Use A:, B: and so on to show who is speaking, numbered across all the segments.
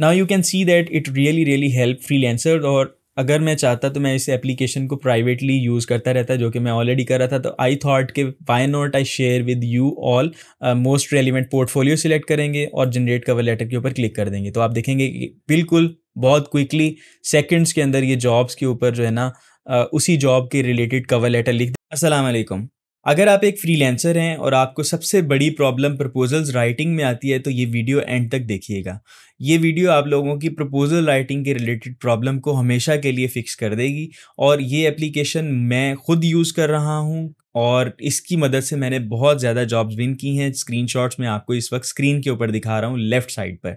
A: Now you can see that it really really help freelancer और अगर मैं चाहता तो मैं इस एप्लीकेशन को प्राइवेटली यूज़ करता रहता जो कि मैं ऑलरेडी कर रहा था तो आई थॉट के why not I share with you all most relevant portfolio select करेंगे और जनरेट कवर लेटर के ऊपर क्लिक कर देंगे तो आप देखेंगे कि बिल्कुल बहुत क्विकली सेकेंड्स के अंदर ये जॉब्स के ऊपर जो है ना uh, उसी जॉब के रिलेटेड कवर लेटर लिख असलम अगर आप एक फ्रीलांसर हैं और आपको सबसे बड़ी प्रॉब्लम प्रपोजल्स राइटिंग में आती है तो ये वीडियो एंड तक देखिएगा ये वीडियो आप लोगों की प्रपोजल राइटिंग के रिलेटेड प्रॉब्लम को हमेशा के लिए फ़िक्स कर देगी और ये एप्लीकेशन मैं खुद यूज़ कर रहा हूँ और इसकी मदद से मैंने बहुत ज़्यादा जॉब्स विन की हैं शॉट्स में आपको इस वक्त स्क्रीन के ऊपर दिखा रहा हूँ लेफ्ट साइड पर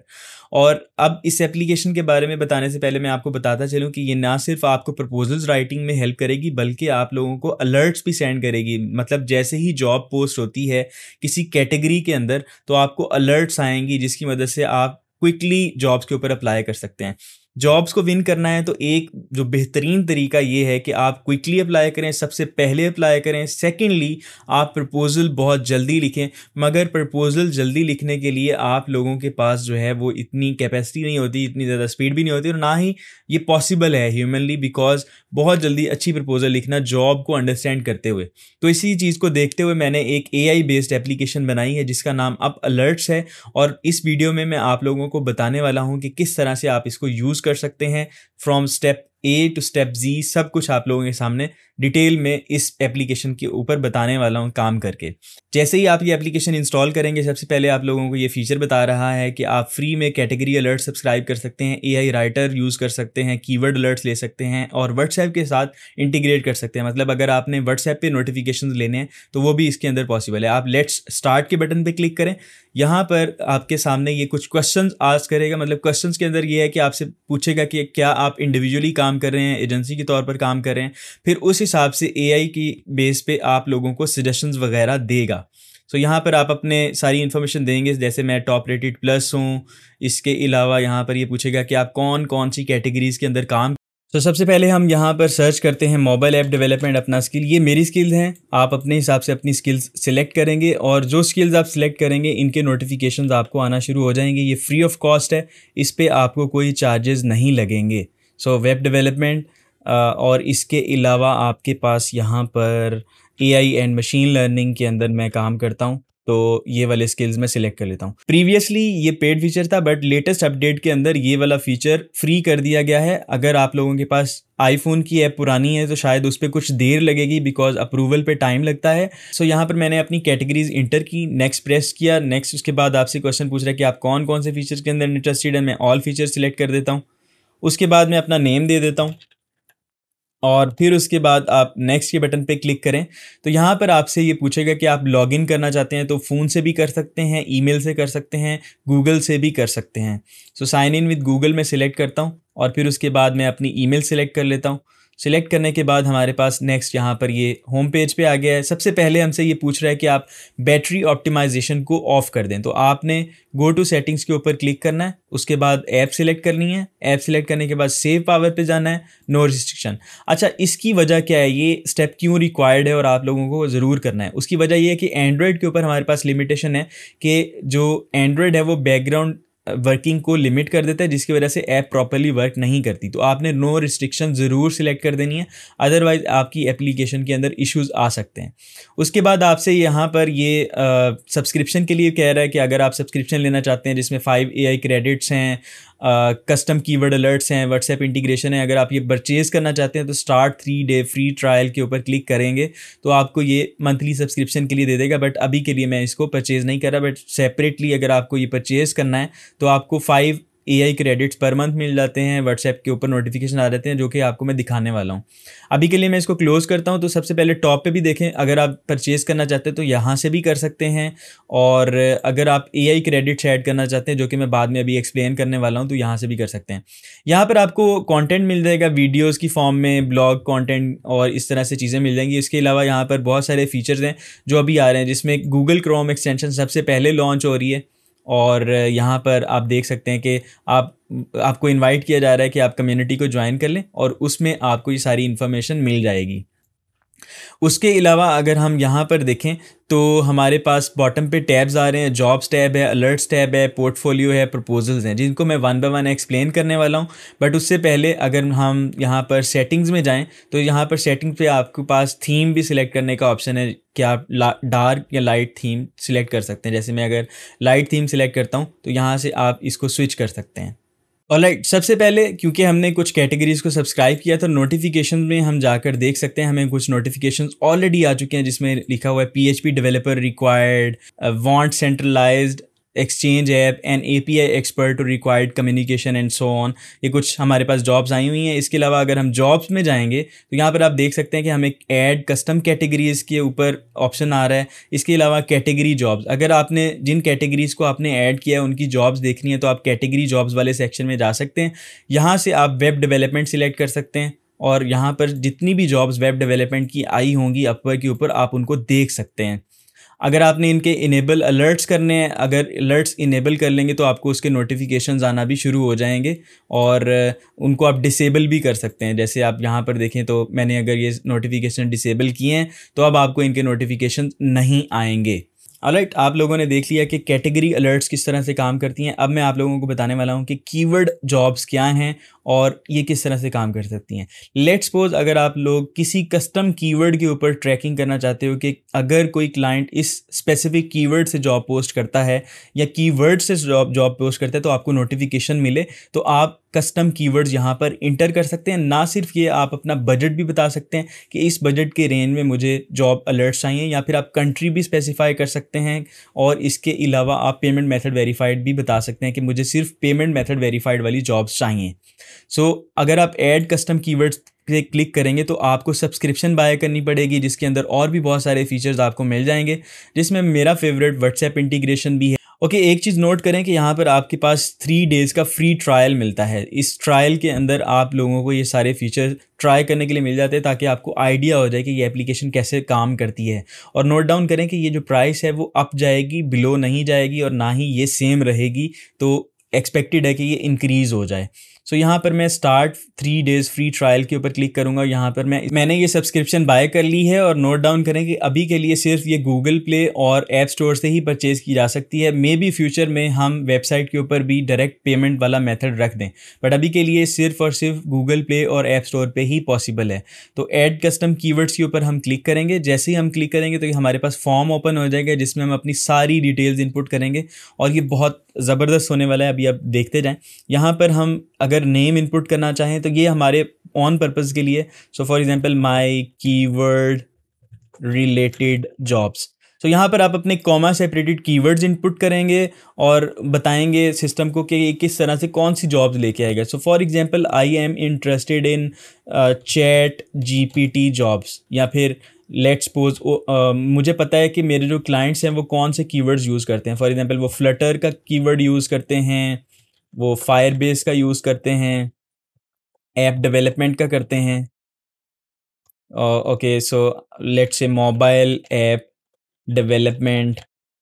A: और अब इस एप्लीकेशन के बारे में बताने से पहले मैं आपको बताता चलूँ कि ये ना सिर्फ आपको प्रपोजल्स राइटिंग में हेल्प करेगी बल्कि आप लोगों को अलर्ट्स भी सेंड करेगी मतलब जैसे ही जॉब पोस्ट होती है किसी कैटेगरी के अंदर तो आपको अलर्ट्स आएंगी जिसकी मदद से आप क्विकली जॉब्स के ऊपर अप्लाई कर सकते हैं जॉब्स को विन करना है तो एक जो बेहतरीन तरीका ये है कि आप क्विकली अप्लाई करें सबसे पहले अप्लाई करें सेकेंडली आप प्रपोज़ल बहुत जल्दी लिखें मगर प्रपोज़ल जल्दी लिखने के लिए आप लोगों के पास जो है वो इतनी कैपेसिटी नहीं होती इतनी ज़्यादा स्पीड भी नहीं होती और ना ही ये पॉसिबल है ह्यूमनली बिकॉज बहुत जल्दी अच्छी प्रपोज़ल लिखना जॉब को अंडरस्टैंड करते हुए तो इसी चीज़ को देखते हुए मैंने एक ए बेस्ड एप्लीकेशन बनाई है जिसका नाम अप अलर्ट्स है और इस वीडियो में मैं आप लोगों को बताने वाला हूँ कि किस तरह से आप इसको यूज़ कर सकते हैं from step A to step G सब कुछ आप लोगों के सामने डिटेल में इस एप्लीकेशन के ऊपर बताने वाला हूँ काम करके जैसे ही आप ये एप्लीकेशन इंस्टॉल करेंगे सबसे पहले आप लोगों को ये फीचर बता रहा है कि आप फ्री में कैटेगरी अलर्ट सब्सक्राइब कर सकते हैं आई राइटर यूज़ कर सकते हैं कीवर्ड अलर्ट्स ले सकते हैं और व्हाट्सएप के साथ इंटीग्रेट कर सकते हैं मतलब अगर आपने व्हाट्सएप पर नोटिफिकेशन लेने हैं तो वो भी इसके अंदर पॉसिबल है आप लेट्स स्टार्ट के बटन पर क्लिक करें यहाँ पर आपके सामने ये कुछ क्वेश्चन आज करेगा मतलब क्वेश्चन के अंदर ये है कि आपसे पूछेगा कि क्या आप इंडिविजुअली काम कर रहे हैं एजेंसी के तौर पर काम कर रहे हैं फिर उस हिसाब से ए की बेस पे आप लोगों को सजेशंस वगैरह देगा सो so, यहाँ पर आप अपने सारी इन्फॉर्मेशन देंगे जैसे मैं टॉप रेटेड प्लस हूँ इसके अलावा यहाँ पर ये यह पूछेगा कि आप कौन कौन सी कैटेगरीज़ के अंदर काम तो so, सबसे पहले हम यहाँ पर सर्च करते हैं मोबाइल ऐप डेवलपमेंट अपना स्किल ये मेरी स्किल्स हैं आप अपने हिसाब से अपनी स्किल्स सिलेक्ट करेंगे और जो स्किल्स आप सिलेक्ट करेंगे इनके नोटिफिकेशन आपको आना शुरू हो जाएंगे ये फ्री ऑफ कॉस्ट है इस पर आपको कोई चार्जेस नहीं लगेंगे सो वेब डेवलपमेंट और इसके अलावा आपके पास यहाँ पर A I and machine learning के अंदर मैं काम करता हूँ तो ये वाले स्किल्स मैं सिलेक्ट कर लेता हूँ प्रीवियसली ये पेड फीचर था बट लेटेस्ट अपडेट के अंदर ये वाला फीचर फ्री कर दिया गया है अगर आप लोगों के पास आईफोन की ऐप पुरानी है तो शायद उस पर कुछ देर लगेगी बिकॉज अप्रूवल पे टाइम लगता है सो so, यहाँ पर मैंने अपनी कैटेगरीज इंटर की नेक्स्ट प्रेस किया नेक्स्ट उसके बाद आपसे क्वेश्चन पूछ रहा है कि आप कौन कौन से फीचर्स के अंदर इंटरेस्टेड है मैं ऑल फीचर सिलेक्ट कर देता हूँ उसके बाद मैं अपना नेम दे देता हूँ और फिर उसके बाद आप नेक्स्ट के बटन पे क्लिक करें तो यहाँ पर आपसे ये पूछेगा कि आप लॉगिन करना चाहते हैं तो फ़ोन से भी कर सकते हैं ईमेल से कर सकते हैं गूगल से भी कर सकते हैं so sign in with Google में सिलेक्ट करता हूँ और फिर उसके बाद मैं अपनी ईमेल सिलेक्ट कर लेता हूँ सिलेक्ट करने के बाद हमारे पास नेक्स्ट यहाँ पर ये होम पेज पे आ गया है सबसे पहले हमसे ये पूछ रहा है कि आप बैटरी ऑप्टिमाइजेशन को ऑफ़ कर दें तो आपने गो टू सेटिंग्स के ऊपर क्लिक करना है उसके बाद ऐप सिलेक्ट करनी है ऐप सिलेक्ट करने के बाद सेव पावर पे जाना है नो रिस्ट्रिक्शन अच्छा इसकी वजह क्या है ये स्टेप क्यों रिक्वायर्ड है और आप लोगों को ज़रूर करना है उसकी वजह यह है कि एंड्रॉयड के ऊपर हमारे पास लिमिटेशन है कि जो एंड्रॉयड है वो बैकग्राउंड वर्किंग को लिमिट कर देता है जिसकी वजह से ऐप प्रॉपरली वर्क नहीं करती तो आपने नो रिस्ट्रिक्शन ज़रूर सिलेक्ट कर देनी है अदरवाइज आपकी एप्लीकेशन के अंदर इश्यूज़ आ सकते हैं उसके बाद आपसे यहाँ पर ये सब्सक्रिप्शन के लिए कह रहा है कि अगर आप सब्सक्रिप्शन लेना चाहते हैं जिसमें फ़ाइव ए क्रेडिट्स हैं कस्टम कीवर्ड अलर्ट्स हैं व्हाट्सएप इंटीग्रेशन है अगर आप ये परचेज़ करना चाहते हैं तो start three day free trial के ऊपर क्लिक करेंगे तो आपको ये मंथली सब्सक्रिप्शन के लिए दे देगा बट अभी के लिए मैं इसको परचेज़ नहीं कर रहा बट सेपरेटली अगर आपको ये परचेज़ करना है तो आपको five A I credits per month मिल जाते हैं व्हाट्सएप के ऊपर नोटिफिकेशन आ जाते हैं जो कि आपको मैं दिखाने वाला हूँ अभी के लिए मैं इसको क्लोज़ करता हूँ तो सबसे पहले टॉप पे भी देखें अगर आप परचेज़ करना चाहते हैं तो यहाँ से भी कर सकते हैं और अगर आप ए आई क्रेडिट्स ऐड करना चाहते हैं जो कि मैं बाद में अभी एक्सप्लेन करने वाला हूँ तो यहाँ से भी कर सकते हैं यहाँ पर आपको कॉन्टेंट मिल जाएगा वीडियोज़ की फॉर्म में ब्लॉग कॉन्टेंट और इस तरह से चीज़ें मिल जाएंगी इसके अलावा यहाँ पर बहुत सारे फीचर्स हैं जो अभी आ रहे हैं जिसमें गूगल क्रोम एक्सटेंशन सबसे पहले लॉन्च हो रही है और यहाँ पर आप देख सकते हैं कि आप आपको इनवाइट किया जा रहा है कि आप कम्युनिटी को ज्वाइन कर लें और उसमें आपको ये सारी इन्फॉर्मेशन मिल जाएगी उसके अलावा अगर हम यहाँ पर देखें तो हमारे पास बॉटम पे टैब्स आ रहे हैं जॉब्स टैब है अलर्ट्स टैब है पोर्टफोलियो है प्रपोजल्स हैं जिनको मैं वन बाय वन एक्सप्लेन करने वाला हूँ बट उससे पहले अगर हम यहाँ पर सेटिंग्स में जाएं तो यहाँ पर सेटिंग पे आपके पास थीम भी सिलेक्ट करने का ऑप्शन है कि आप डार्क या लाइट थीम सिलेक्ट कर सकते हैं जैसे मैं अगर लाइट थीम सिलेक्ट करता हूँ तो यहाँ से आप इसको स्विच कर सकते हैं और लाइक सबसे पहले क्योंकि हमने कुछ कैटेगरीज को सब्सक्राइब किया था तो नोटिफिकेशन में हम जाकर देख सकते हैं हमें कुछ नोटिफिकेशन ऑलरेडी आ चुके हैं जिसमें लिखा हुआ है P H P developer required want centralize exchange app and A P I expert required communication and so on ये कुछ हमारे पास जॉब्स आई हुई हैं इसके अलावा अगर हम जॉब्स में जाएंगे तो यहाँ पर आप देख सकते हैं कि हमें ऐड कस्टम कैटेगरीज के ऊपर ऑप्शन आ रहा है इसके अलावा कैटेगरी जॉब्स अगर आपने जिन कैटेगरीज को आपने ऐड किया है उनकी जॉब्स देखनी है तो आप कैटेगरी जॉब्स वाले सेक्शन में जा सकते हैं यहाँ से आप वेब डेवलपमेंट सिलेक्ट कर सकते हैं और यहाँ पर जितनी भी जॉब्स वेब डेवलपमेंट की आई होंगी अपवर के ऊपर आप उनको देख सकते हैं अगर आपने इनके इनेबल अलर्ट्स करने हैं अगर अलर्ट्स इनेबल कर लेंगे तो आपको उसके नोटिफिकेशन आना भी शुरू हो जाएंगे और उनको आप डिसेबल भी कर सकते हैं जैसे आप यहाँ पर देखें तो मैंने अगर ये नोटिफिकेशन डिसेबल किए हैं तो अब आपको इनके नोटिफिकेशन नहीं आएंगे अलर्ट आप लोगों ने देख लिया कि कैटेगरी अलर्ट्स किस तरह से काम करती हैं अब मैं आप लोगों को बताने वाला हूं कि कीवर्ड जॉब्स क्या हैं और ये किस तरह से काम कर सकती हैं लेट सपोज अगर आप लोग किसी कस्टम कीवर्ड के ऊपर ट्रैकिंग करना चाहते हो कि अगर कोई क्लाइंट इस स्पेसिफिक कीवर्ड से जॉब पोस्ट करता है या कीवर्ड से जॉब जॉब पोस्ट करता है तो आपको नोटिफिकेशन मिले तो आप कस्टम कीवर्ड्स यहाँ पर इंटर कर सकते हैं ना सिर्फ ये आप अपना बजट भी बता सकते हैं कि इस बजट के रेंज में मुझे जॉब अलर्ट्स चाहिए या फिर आप कंट्री भी स्पेसिफाई कर सकते हैं और इसके अलावा आप पेमेंट मेथड वेरीफाइड भी बता सकते हैं कि मुझे सिर्फ पेमेंट मेथड वेरीफाइड वाली जॉब्स चाहिए सो so, अगर आप एड कस्टम की पे क्लिक करेंगे तो आपको सब्सक्रिप्शन बाय करनी पड़ेगी जिसके अंदर और भी बहुत सारे फीचर्स आपको मिल जाएंगे जिसमें मेरा फेवरेट व्हाट्सएप इंटीग्रेशन भी है ओके एक चीज़ नोट करें कि यहाँ पर आपके पास थ्री डेज़ का फ्री ट्रायल मिलता है इस ट्रायल के अंदर आप लोगों को ये सारे फीचर ट्राई करने के लिए मिल जाते हैं ताकि आपको आइडिया हो जाए कि ये एप्लीकेशन कैसे काम करती है और नोट डाउन करें कि ये जो प्राइस है वो अप जाएगी बिलो नहीं जाएगी और ना ही ये सेम रहेगी तो एक्सपेक्टेड है कि ये इंक्रीज़ हो जाए सो so, यहाँ पर मैं start three days free trial के ऊपर क्लिक करूँगा यहाँ पर मैं मैंने ये सब्सक्रिप्शन बाय कर ली है और नोट डाउन करें कि अभी के लिए सिर्फ ये गूगल प्ले और ऐप स्टोर से ही परचेज़ की जा सकती है मे बी फ्यूचर में हम वेबसाइट के ऊपर भी डायरेक्ट पेमेंट वाला मेथड रख दें बट अभी के लिए सिर्फ और सिर्फ गूगल प्ले और ऐप स्टोर पर ही पॉसिबल है तो एड कस्टम कीवर्ड्स के ऊपर हम क्लिक करेंगे जैसे ही हम क्लिक करेंगे तो हमारे पास फॉर्म ओपन हो जाएगा जिसमें हम अपनी सारी डिटेल्स इनपुट करेंगे और ये बहुत ज़बरदस्त होने वाला है अभी आप देखते जाएँ यहाँ पर हम अगर नेम इनपुट करना चाहें तो ये हमारे ऑन पर्पज़ के लिए so for example my keyword related jobs so यहाँ पर आप अपने कॉमा सेपरेटेड कीवर्ड्स इनपुट करेंगे और बताएंगे सिस्टम को कि किस तरह से कौन सी जॉब्स लेके आएगा so for example I am interested in ChatGPT jobs या फिर लेट सपोज मुझे पता है कि मेरे जो क्लाइंट्स हैं वो कौन से कीवर्ड्स यूज़ करते हैं फॉर एग्जांपल वो फ्लटर का कीवर्ड यूज़ करते हैं वो फायर बेस का यूज़ करते हैं ऐप डेवलपमेंट का करते हैं okay so let's say mobile app development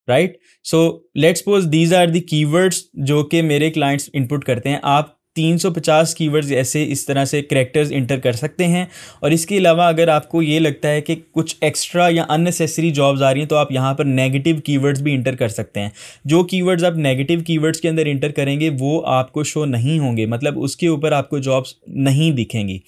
A: right so let's suppose these are the keywords जो कि मेरे क्लाइंट्स इनपुट करते हैं आप 350 कीवर्ड्स ऐसे इस तरह से करेक्टर्स इंटर कर सकते हैं और इसके अलावा अगर आपको ये लगता है कि कुछ एक्स्ट्रा या अननेसेसरी जॉब्स आ रही हैं तो आप यहाँ पर नेगेटिव कीवर्ड्स भी इंटर कर सकते हैं जो कीवर्ड्स आप नेगेटिव कीवर्ड्स के अंदर इंटर करेंगे वो आपको शो नहीं होंगे मतलब उसके ऊपर आपको जॉब्स नहीं दिखेंगी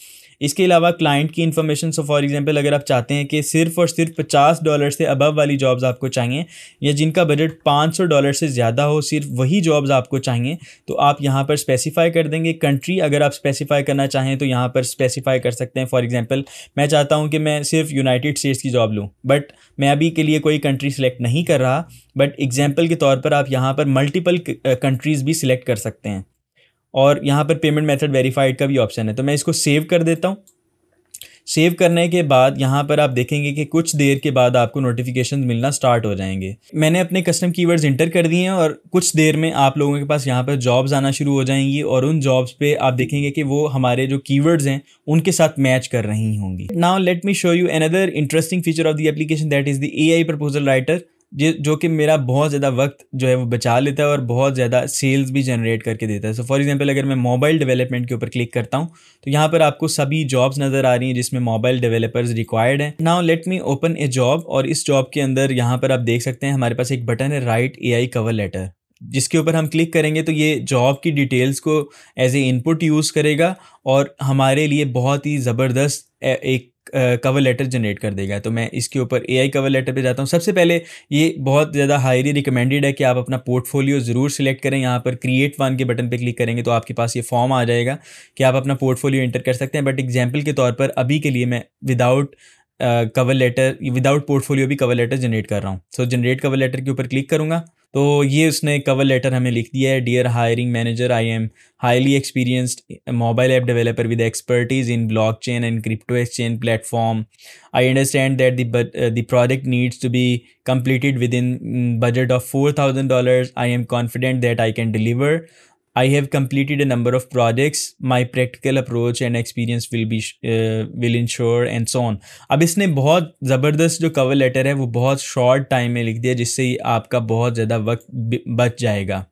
A: इसके अलावा क्लाइंट की इन्फॉर्मेशन सो फॉर एग्जांपल अगर आप चाहते हैं कि सिर्फ और सिर्फ पचास डॉलर से अबव वाली जॉब्स आपको चाहिए या जिनका बजट पाँच सौ डॉलर से ज़्यादा हो सिर्फ वही जॉब्स आपको चाहिए तो आप यहाँ पर स्पेसिफाई कर देंगे कंट्री अगर आप स्पेसिफाई करना चाहें तो यहाँ पर स्पेसिफाई कर सकते हैं फॉर एग्जाम्पल मैं चाहता हूँ कि मैं सिर्फ यूनाइटेड स्टेट्स की जॉब लूँ बट मैं अभी के लिए कोई कंट्री सेलेक्ट नहीं कर रहा बट एग्जाम्पल के तौर पर आप यहाँ पर मल्टीपल कंट्रीज़ uh, भी सिलेक्ट कर सकते हैं और यहाँ पर पेमेंट मेथड वेरीफाइड का भी ऑप्शन है तो मैं इसको सेव कर देता हूँ सेव करने के बाद यहाँ पर आप देखेंगे कि कुछ देर के बाद आपको नोटिफिकेशन मिलना स्टार्ट हो जाएंगे मैंने अपने कस्टम कीवर्ड्स इंटर कर दिए हैं और कुछ देर में आप लोगों के पास यहाँ पर जॉब्स आना शुरू हो जाएंगी और उन जॉब्स पे आप देखेंगे कि वो हमारे जो कीवर्ड्स हैं उनके साथ मैच कर रही होंगी now let me show you another interesting feature of the application that is the A I proposal writer जो कि मेरा बहुत ज़्यादा वक्त जो है वो बचा लेता है और बहुत ज़्यादा सेल्स भी जनरेट करके देता है सो फॉर एग्जांपल अगर मैं मोबाइल डेवलपमेंट के ऊपर क्लिक करता हूँ तो यहाँ पर आपको सभी जॉब्स नज़र आ रही हैं जिसमें मोबाइल डेवलपर्स रिक्वायर्ड हैं now let me open a job और इस जॉब के अंदर यहाँ पर आप देख सकते हैं हमारे पास एक बटन है राइट ए कवर लेटर जिसके ऊपर हम क्लिक करेंगे तो ये जॉब की डिटेल्स को एज ए इनपुट यूज़ करेगा और हमारे लिए बहुत ही ज़बरदस्त एक कवर लेटर जनरेट कर देगा तो मैं इसके ऊपर ए आई कवर लेटर पर जाता हूँ सबसे पहले ये बहुत ज़्यादा हाईली रिकमेंडेड है कि आप अपना पोर्टफोलियो ज़रूर सिलेक्ट करें यहाँ पर क्रिएट वन के बटन पर क्लिक करेंगे तो आपके पास ये फॉर्म आ जाएगा कि आप अपना पोर्टफोलियो इंटर कर सकते हैं बट एग्जाम्पल के तौर पर अभी के लिए मैं without cover letter without portfolio भी कवर लेटर जनरेट कर रहा हूँ सो जनरेट कवर लेटर के ऊपर क्लिक करूँगा तो ये उसने कवर लेटर हमें लिख दिया है dear hiring manager I am highly experienced mobile app developer with expertise in blockchain and crypto exchange platform I understand that the project needs to be within budget of four thousand dollar I am confident that I can deliver I have completed a number of projects. My practical approach and experience will be uh, will ensure and so on. अब इसने बहुत ज़बरदस्त जो cover letter है वो बहुत short time में लिख दिया जिससे आपका बहुत ज़्यादा वक्त बच जाएगा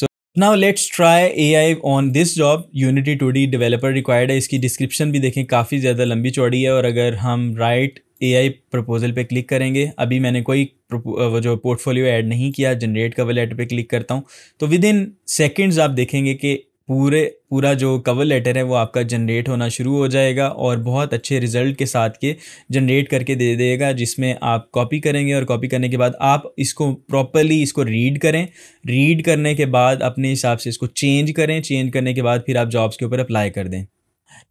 A: so now let's try A I on this job Unity two D developer required है इसकी डिस्क्रिप्शन भी देखें काफ़ी ज़्यादा लंबी चौड़ी है और अगर हम right right A I proposal पर क्लिक करेंगे अभी मैंने कोई वो जो पोर्टफोलियो ऐड नहीं किया जनरेट कवर लेटर पे क्लिक करता हूँ तो विद इन सेकेंड्स आप देखेंगे कि पूरे पूरा जो कवर लेटर है वो आपका जनरेट होना शुरू हो जाएगा और बहुत अच्छे रिजल्ट के साथ के जनरेट करके दे देगा जिसमें आप कॉपी करेंगे और कॉपी करने के बाद आप इसको प्रॉपरली इसको रीड करें रीड करने के बाद अपने हिसाब से इसको चेंज करें चेंज करने के बाद फिर आप जॉब्स के ऊपर अप्लाई कर दें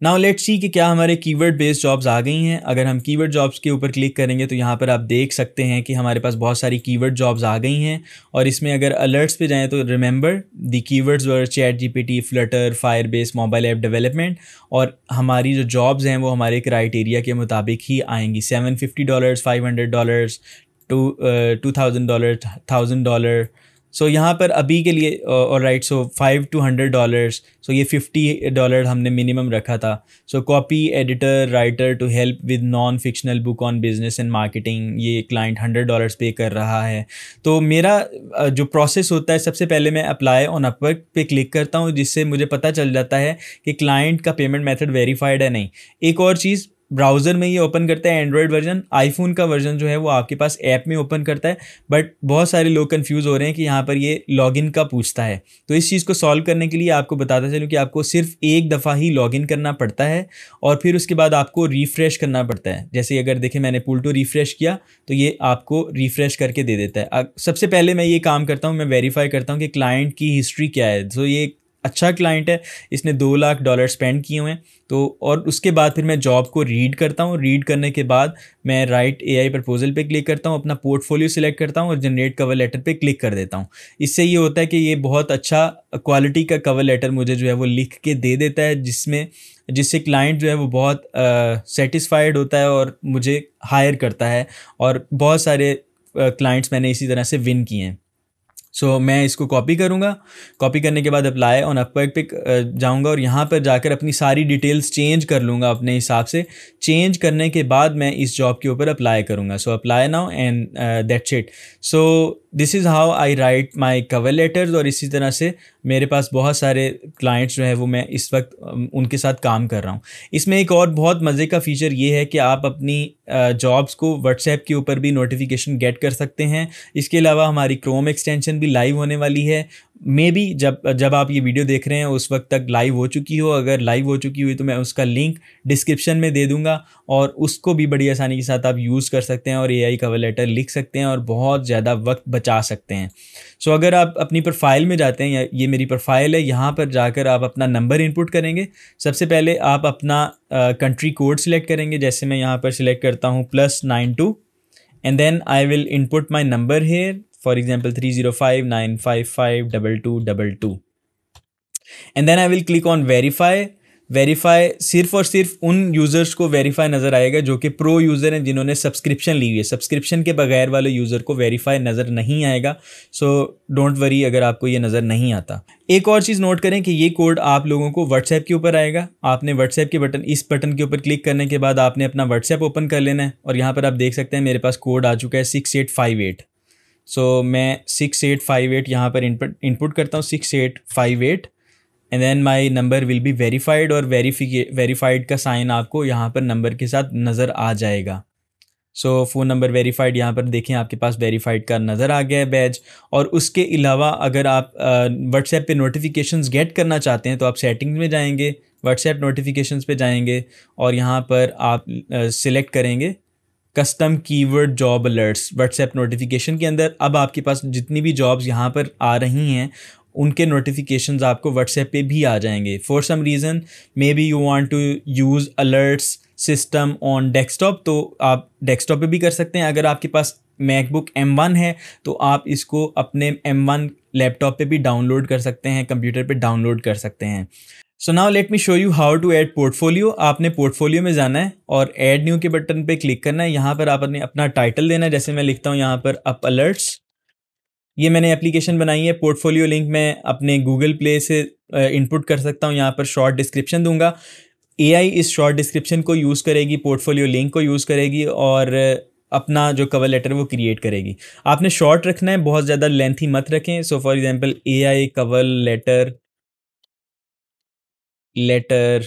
A: नाउ लेट्स सी कि क्या हमारे कीवर्ड बेस्ड जॉब्स आ गई हैं अगर हम कीवर्ड जॉब्स के ऊपर क्लिक करेंगे तो यहाँ पर आप देख सकते हैं कि हमारे पास बहुत सारी कीवर्ड जॉब्स आ गई हैं और इसमें अगर अलर्ट्स पे जाएँ तो remember the keywords were ChatGPT Flutter Firebase mobile app development और हमारी जो जॉब्स हैं वो हमारे क्राइटेरिया के मुताबिक ही आएंगी seven fifty dollars five hundred dollars to two thousand dollar thousand dollar so so, यहाँ पर अभी के लिए और right so five to hundred dollars so ये फिफ्टी डॉलर हमने मिनिमम रखा था so copy editor writer to help with non fictional book on business and marketing ये क्लाइंट हंड्रेड डॉलर्स पे कर रहा है तो मेरा जो प्रोसेस होता है सबसे पहले मैं अप्लाई ऑन अपवर्क पे क्लिक करता हूँ जिससे मुझे पता चल जाता है कि क्लाइंट का पेमेंट मेथड वेरीफाइड है नहीं एक और चीज़ ब्राउज़र में ये ओपन करता है एंड्रॉयड वर्जन आईफोन का वर्जन जो है वो आपके पास ऐप में ओपन करता है बट बहुत सारे लोग कन्फ्यूज़ हो रहे हैं कि यहाँ पर ये लॉगिन का पूछता है तो इस चीज़ को सॉल्व करने के लिए आपको बताता चलूँ कि आपको सिर्फ एक दफ़ा ही लॉगिन करना पड़ता है और फिर उसके बाद आपको रिफ़्रेश करना पड़ता है जैसे अगर देखें मैंने पुल टू रिफ़्रेश किया तो ये आपको रिफ़्रेश करके दे देता है सबसे पहले मैं ये काम करता हूँ मैं वेरीफाई करता हूँ कि क्लाइंट की हिस्ट्री क्या है तो ये अच्छा क्लाइंट है इसने दो लाख डॉलर स्पेंड किए हुए हैं तो और उसके बाद फिर मैं जॉब को रीड करता हूँ रीड करने के बाद मैं राइट ए आई प्रपोजल पर क्लिक करता हूँ अपना पोर्टफोलियो सिलेक्ट करता हूँ और जनरेट कवर लेटर पर क्लिक कर देता हूँ इससे ये होता है कि ये बहुत अच्छा क्वालिटी का कवर लेटर मुझे जो है वो लिख के दे देता है जिसमें जिससे क्लाइंट जो है वो बहुत सेटिस्फाइड होता है और मुझे हायर करता है और बहुत सारे क्लाइंट्स मैंने इसी तरह से विन किए हैं सो so, मैं इसको कॉपी करूँगा कॉपी करने के बाद अप्लाई ऑन अपवर्क पे जाऊँगा और यहाँ पर जाकर अपनी सारी डिटेल्स चेंज कर लूँगा अपने हिसाब से चेंज करने के बाद मैं इस जॉब के ऊपर अप्लाई करूँगा so apply now and that's it so this is how I write my cover letters और इसी तरह से मेरे पास बहुत सारे क्लाइंट्स जो है वो मैं इस वक्त उनके साथ काम कर रहा हूँ इसमें एक और बहुत मज़े का फीचर ये है कि आप अपनी जॉब्स को व्हाट्सएप के ऊपर भी नोटिफिकेशन गेट कर सकते हैं इसके अलावा हमारी क्रोम एक्सटेंशन भी लाइव होने वाली है मे बी जब जब आप ये वीडियो देख रहे हैं उस वक्त तक लाइव हो चुकी हो अगर लाइव हो चुकी हुई तो मैं उसका लिंक डिस्क्रिप्शन में दे दूंगा और उसको भी बड़ी आसानी के साथ आप यूज़ कर सकते हैं और ए आई कवर लेटर लिख सकते हैं और बहुत ज़्यादा वक्त बचा सकते हैं सो अगर आप अपनी प्रोफाइल में जाते हैं ये मेरी प्रोफाइल है यहाँ पर जाकर आप अपना नंबर इनपुट करेंगे सबसे पहले आप अपना कंट्री कोड सिलेक्ट करेंगे जैसे मैं यहाँ पर सिलेक्ट करता हूँ plus nine two and then I will input my number here for example टू and then i will click on verify verify सिर्फ और सिर्फ उन यूज़र्स को वेरीफाई नज़र आएगा जो कि प्रो यूज़र हैं जिन्होंने सब्सक्रिप्शन ली हुई है सब्सक्रिप्शन के बगैर वाले यूज़र को वेरीफाई नज़र नहीं आएगा सो डोंट वरी अगर आपको ये नज़र नहीं आता एक और चीज़ नोट करें कि ये कोड आप लोगों को व्हाट्सएप के ऊपर आएगा आपने व्हाट्सएप के बटन इस बटन के ऊपर क्लिक करने के बाद आपने अपना व्हाट्सएप ओपन कर लेना है और यहाँ पर आप देख सकते हैं मेरे पास कोड आ चुका है six eight five eight so so, मैं सिक्स एट फाइव एट यहाँ पर इनपुट इनपुट करता हूँ six eight five eight and then my number will be verified और वेरीफिके वेरीफाइड का साइन आपको यहाँ पर नंबर के साथ नज़र आ जाएगा सो फ़ोन नंबर वेरीफाइड यहाँ पर देखें आपके पास वेरीफाइड का नज़र आ गया है बैज और उसके अलावा अगर आप व्हाट्सएप पे नोटिफिकेशन गेट करना चाहते हैं तो आप सेटिंग्स में जाएंगे व्हाट्सएप नोटिफिकेशन पे जाएंगे और यहाँ पर आप सिलेक्ट करेंगे custom keyword job alerts WhatsApp notification के अंदर अब आपके पास जितनी भी जॉब्स यहाँ पर आ रही हैं उनके नोटिफिकेशंस आपको व्हाट्सएप पे भी आ जाएंगे for some reason maybe you want to use alerts system on desktop तो आप डेस्कटॉप पे भी कर सकते हैं अगर आपके पास मैकबुक वन है तो आप इसको अपने वन लैपटॉप पे भी डाउनलोड कर सकते हैं कंप्यूटर पे डाउनलोड कर सकते हैं so now let me show you how to add portfolio आपने पोर्टफोलियो में जाना है और ऐड न्यू के बटन पे क्लिक करना है यहाँ पर आपने अपना टाइटल देना है जैसे मैं लिखता हूँ यहाँ पर अप अलर्ट्स ये मैंने एप्लीकेशन बनाई है पोर्टफोलियो लिंक मैं अपने गूगल प्ले से इनपुट कर सकता हूँ यहाँ पर शॉर्ट डिस्क्रिप्शन दूंगा ए इस शॉर्ट डिस्क्रिप्शन को यूज़ करेगी पोर्टफोलियो लिंक को यूज़ करेगी और अपना जो कवर लेटर वो क्रिएट करेगी आपने शॉर्ट रखना है बहुत ज़्यादा लेंथी मत रखें so for example a cover letter letter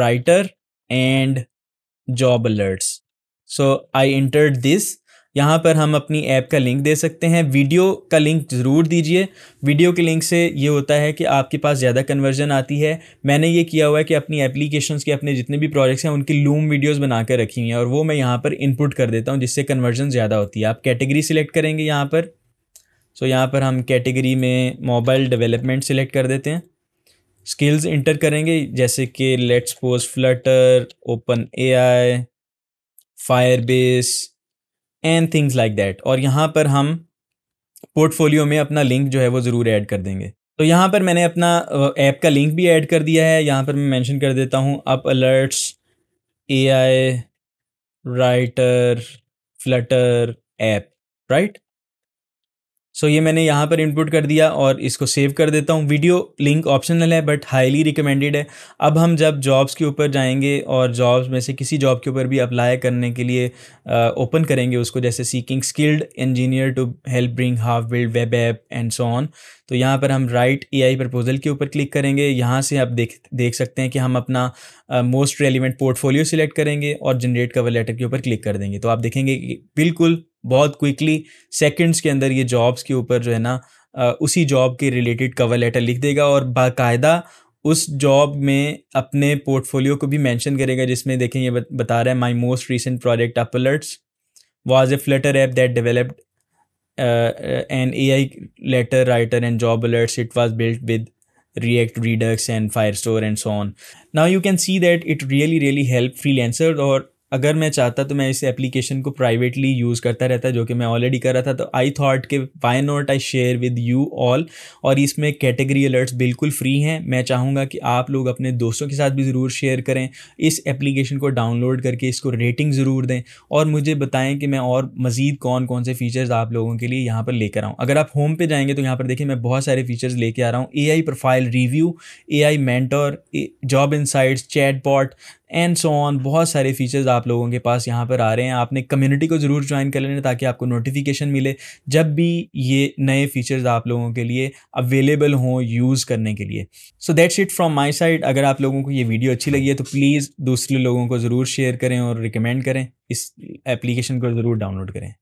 A: writer and job alerts so I entered this यहाँ पर हम अपनी ऐप का लिंक दे सकते हैं वीडियो का लिंक ज़रूर दीजिए वीडियो के लिंक से ये होता है कि आपके पास ज़्यादा कन्वर्जन आती है मैंने ये किया हुआ है कि अपनी एप्लीकेशन के अपने जितने भी प्रोजेक्ट्स हैं उनकी लूम वीडियोस बना कर रखी हुई हैं और वो मैं यहाँ पर इनपुट कर देता हूँ जिससे कन्वर्जन ज़्यादा होती है आप कैटेगरी सिलेक्ट करेंगे यहाँ पर सो so यहाँ पर हम कैटेगरी में मोबाइल डेवलपमेंट सिलेक्ट कर देते हैं स्किल्स इंटर करेंगे जैसे कि let's pose Flutter open A I Firebase and things like that और यहाँ पर हम पोर्टफोलियो में अपना लिंक जो है वो ज़रूर ऐड कर देंगे तो यहाँ पर मैंने अपना ऐप का लिंक भी ऐड कर दिया है यहाँ पर मैं मेंशन कर देता हूँ up alerts A I writer Flutter app right so ये मैंने यहाँ पर इनपुट कर दिया और इसको सेव कर देता हूँ वीडियो लिंक ऑप्शनल है बट हाईली रिकमेंडेड है अब हम जब जॉब्स के ऊपर जाएंगे और जॉब्स में से किसी जॉब के ऊपर भी अप्लाई करने के लिए ओपन करेंगे उसको जैसे seeking skilled engineer to help bring half build web app and so on तो यहाँ पर हम राइट ए आई प्रपोजल के ऊपर क्लिक करेंगे यहाँ से आप देख देख सकते हैं कि हम अपना मोस्ट रेलिवेंट पोर्टफोलियो सिलेक्ट करेंगे और जनरेट कवर लेटर के ऊपर क्लिक कर देंगे तो आप देखेंगे बिल्कुल बहुत क्विकली सेकंड्स के अंदर ये जॉब्स के ऊपर जो है ना उसी जॉब के रिलेटेड कवर लेटर लिख देगा और बाकायदा उस जॉब में अपने पोर्टफोलियो को भी मेंशन करेगा जिसमें देखें ये बता रहा है my most recent project Upalerts was a Flutter app that developed an A I letter writer and job alerts it was built with React readers and Firestore and so on now you can see that it really really help free और अगर मैं चाहता तो मैं इस application को privately use करता रहता जो कि मैं ऑलरेडी कर रहा था तो आई थॉट के why not I share with you all और इसमें कैटेगरी अलर्ट्स बिल्कुल फ्री हैं मैं चाहूँगा कि आप लोग अपने दोस्तों के साथ भी ज़रूर शेयर करें इस एप्लीकेशन को डाउनलोड करके इसको रेटिंग ज़रूर दें और मुझे बताएं कि मैं और मज़ीद कौन कौन से फ़ीचर्स आप लोगों के लिए यहाँ पर लेकर आऊँ अगर आप होम पर जाएंगे तो यहाँ पर देखिए मैं बहुत सारे फ़ीचर्स लेके आ रहा हूँ a profile review A I mentor job insights chat and so on बहुत सारे फीचर्स आप लोगों के पास यहाँ पर आ रहे हैं आपने कम्युनिटी को ज़रूर ज्वाइन कर लेना ताकि आपको नोटिफिकेशन मिले जब भी ये नए फीचर्स आप लोगों के लिए अवेलेबल हों यूज़ करने के लिए so that's it from my side अगर आप लोगों को ये वीडियो अच्छी लगी है तो प्लीज़ दूसरे लोगों को ज़रूर शेयर करें और रिकमेंड करें इस एप्लीकेशन को ज़रूर डाउनलोड करें